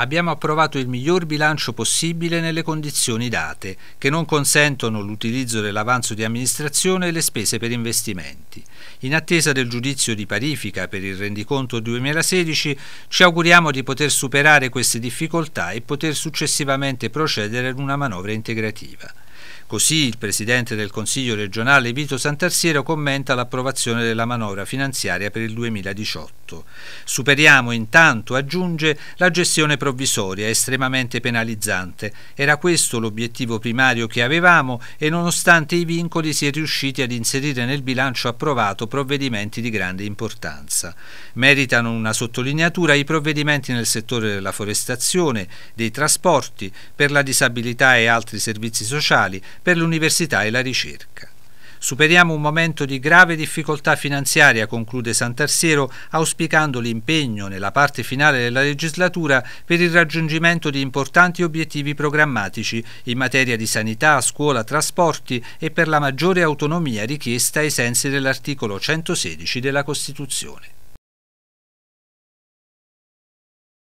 abbiamo approvato il miglior bilancio possibile nelle condizioni date, che non consentono l'utilizzo dell'avanzo di amministrazione e le spese per investimenti. In attesa del giudizio di parifica per il rendiconto 2016, ci auguriamo di poter superare queste difficoltà e poter successivamente procedere ad una manovra integrativa. Così il presidente del Consiglio regionale Vito Santarsiero commenta l'approvazione della manovra finanziaria per il 2018. Superiamo intanto, aggiunge, la gestione provvisoria estremamente penalizzante. Era questo l'obiettivo primario che avevamo e nonostante i vincoli si è riusciti ad inserire nel bilancio approvato provvedimenti di grande importanza. Meritano una sottolineatura i provvedimenti nel settore della forestazione, dei trasporti, per la disabilità e altri servizi sociali fondamentali per l'università e la ricerca. Superiamo un momento di grave difficoltà finanziaria, conclude Sant'Arsiero, auspicando l'impegno nella parte finale della legislatura per il raggiungimento di importanti obiettivi programmatici in materia di sanità, scuola, trasporti e per la maggiore autonomia richiesta ai sensi dell'articolo 116 della Costituzione.